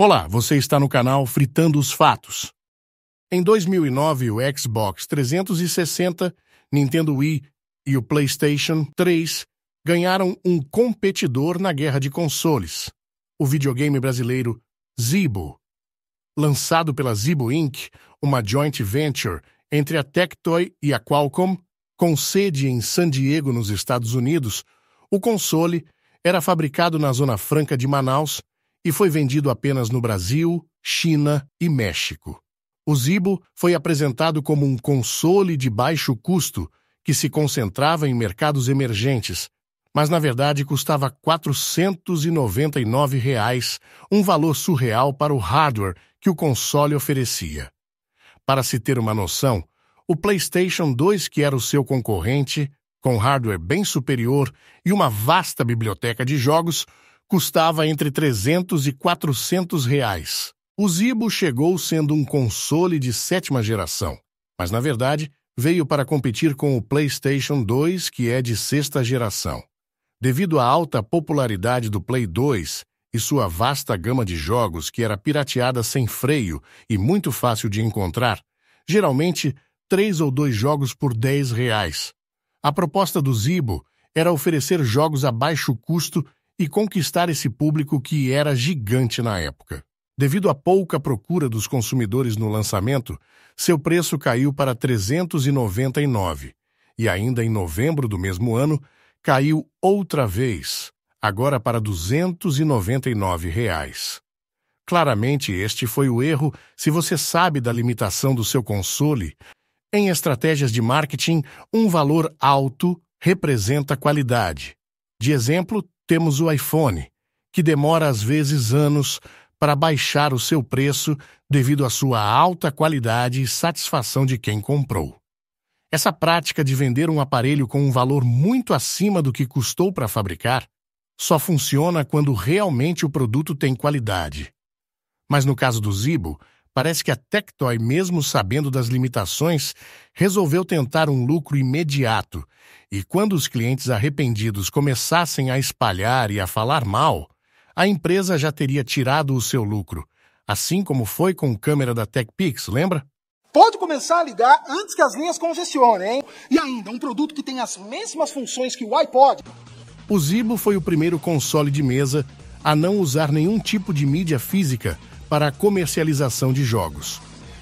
Olá, você está no canal Fritando os Fatos. Em 2009, o Xbox 360, Nintendo Wii e o PlayStation 3 ganharam um competidor na guerra de consoles: o videogame brasileiro Zibo. Lançado pela Zibo Inc., uma joint venture entre a Tectoy e a Qualcomm, com sede em San Diego, nos Estados Unidos, o console era fabricado na Zona Franca de Manaus e foi vendido apenas no Brasil, China e México. O Zibo foi apresentado como um console de baixo custo que se concentrava em mercados emergentes, mas na verdade custava R$ 499, reais, um valor surreal para o hardware que o console oferecia. Para se ter uma noção, o PlayStation 2, que era o seu concorrente, com hardware bem superior e uma vasta biblioteca de jogos, custava entre 300 e 400 reais. O Zibo chegou sendo um console de sétima geração, mas na verdade veio para competir com o PlayStation 2, que é de sexta geração. Devido à alta popularidade do Play 2 e sua vasta gama de jogos que era pirateada sem freio e muito fácil de encontrar, geralmente três ou dois jogos por 10 reais. A proposta do Zibo era oferecer jogos a baixo custo e conquistar esse público que era gigante na época. Devido à pouca procura dos consumidores no lançamento, seu preço caiu para 399 e ainda em novembro do mesmo ano caiu outra vez, agora para R$ 299. Reais. Claramente este foi o erro se você sabe da limitação do seu console. Em estratégias de marketing, um valor alto representa qualidade. De exemplo, temos o iPhone, que demora às vezes anos para baixar o seu preço devido à sua alta qualidade e satisfação de quem comprou. Essa prática de vender um aparelho com um valor muito acima do que custou para fabricar só funciona quando realmente o produto tem qualidade. Mas no caso do Zibo, parece que a Tectoy, mesmo sabendo das limitações, resolveu tentar um lucro imediato. E quando os clientes arrependidos começassem a espalhar e a falar mal, a empresa já teria tirado o seu lucro, assim como foi com a câmera da TechPix, lembra? Pode começar a ligar antes que as linhas congestionem, hein? E ainda, um produto que tem as mesmas funções que o iPod. O Zibo foi o primeiro console de mesa a não usar nenhum tipo de mídia física para a comercialização de jogos.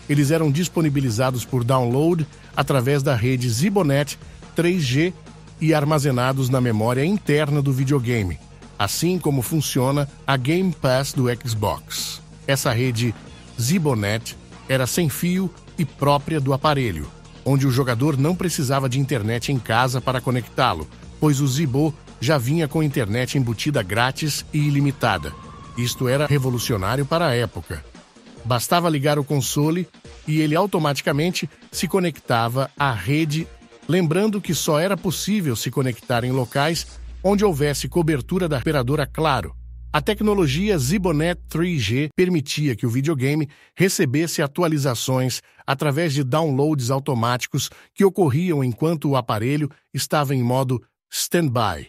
Eles eram disponibilizados por download através da rede Zibonet 3G e armazenados na memória interna do videogame, assim como funciona a Game Pass do Xbox. Essa rede Zibonet era sem fio e própria do aparelho, onde o jogador não precisava de internet em casa para conectá-lo, pois o Zibo já vinha com internet embutida grátis e ilimitada. Isto era revolucionário para a época. Bastava ligar o console e ele automaticamente se conectava à rede, lembrando que só era possível se conectar em locais onde houvesse cobertura da operadora Claro. A tecnologia Zibonet 3G permitia que o videogame recebesse atualizações através de downloads automáticos que ocorriam enquanto o aparelho estava em modo standby.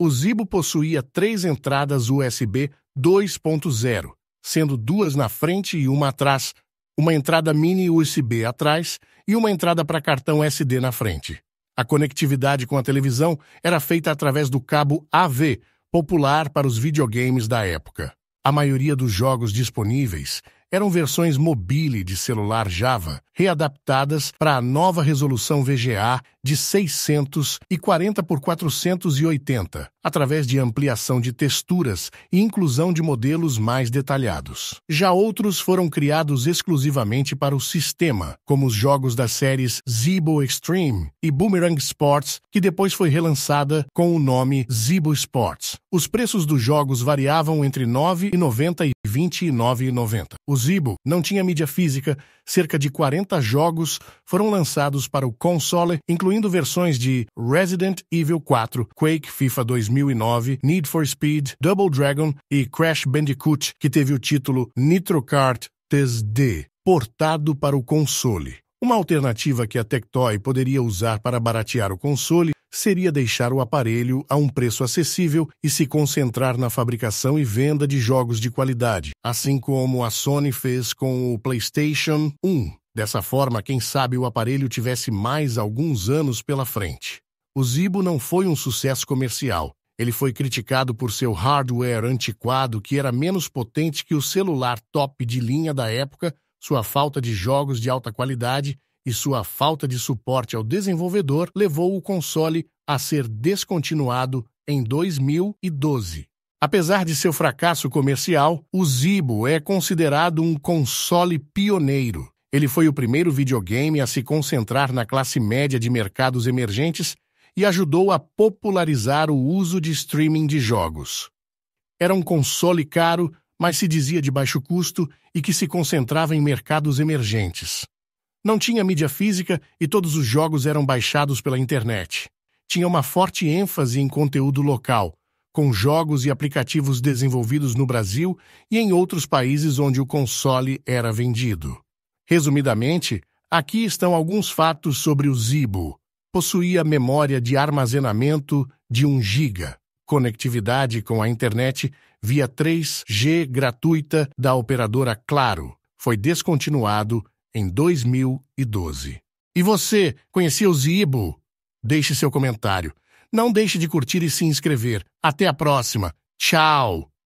O Zibo possuía três entradas USB 2.0, sendo duas na frente e uma atrás, uma entrada mini USB atrás e uma entrada para cartão SD na frente. A conectividade com a televisão era feita através do cabo AV, popular para os videogames da época. A maioria dos jogos disponíveis eram versões mobile de celular Java, readaptadas para a nova resolução VGA de 640 por 480, através de ampliação de texturas e inclusão de modelos mais detalhados. Já outros foram criados exclusivamente para o sistema, como os jogos das séries Zibo Extreme e Boomerang Sports, que depois foi relançada com o nome Zibo Sports. Os preços dos jogos variavam entre 9,90 e 29,90. O Zibo não tinha mídia física, cerca de 40 40 jogos foram lançados para o console, incluindo versões de Resident Evil 4, Quake, FIFA 2009, Need for Speed, Double Dragon e Crash Bandicoot, que teve o título Nitro Kart 3D, portado para o console. Uma alternativa que a Tectoy poderia usar para baratear o console seria deixar o aparelho a um preço acessível e se concentrar na fabricação e venda de jogos de qualidade, assim como a Sony fez com o PlayStation 1. Dessa forma, quem sabe o aparelho tivesse mais alguns anos pela frente. O Zibo não foi um sucesso comercial. Ele foi criticado por seu hardware antiquado que era menos potente que o celular top de linha da época, sua falta de jogos de alta qualidade e sua falta de suporte ao desenvolvedor levou o console a ser descontinuado em 2012. Apesar de seu fracasso comercial, o Zibo é considerado um console pioneiro. Ele foi o primeiro videogame a se concentrar na classe média de mercados emergentes e ajudou a popularizar o uso de streaming de jogos. Era um console caro, mas se dizia de baixo custo e que se concentrava em mercados emergentes. Não tinha mídia física e todos os jogos eram baixados pela internet. Tinha uma forte ênfase em conteúdo local, com jogos e aplicativos desenvolvidos no Brasil e em outros países onde o console era vendido. Resumidamente, aqui estão alguns fatos sobre o Zibo. Possuía memória de armazenamento de 1 GB, conectividade com a internet via 3G gratuita da operadora Claro. Foi descontinuado em 2012. E você, conhecia o Zibo? Deixe seu comentário. Não deixe de curtir e se inscrever. Até a próxima. Tchau!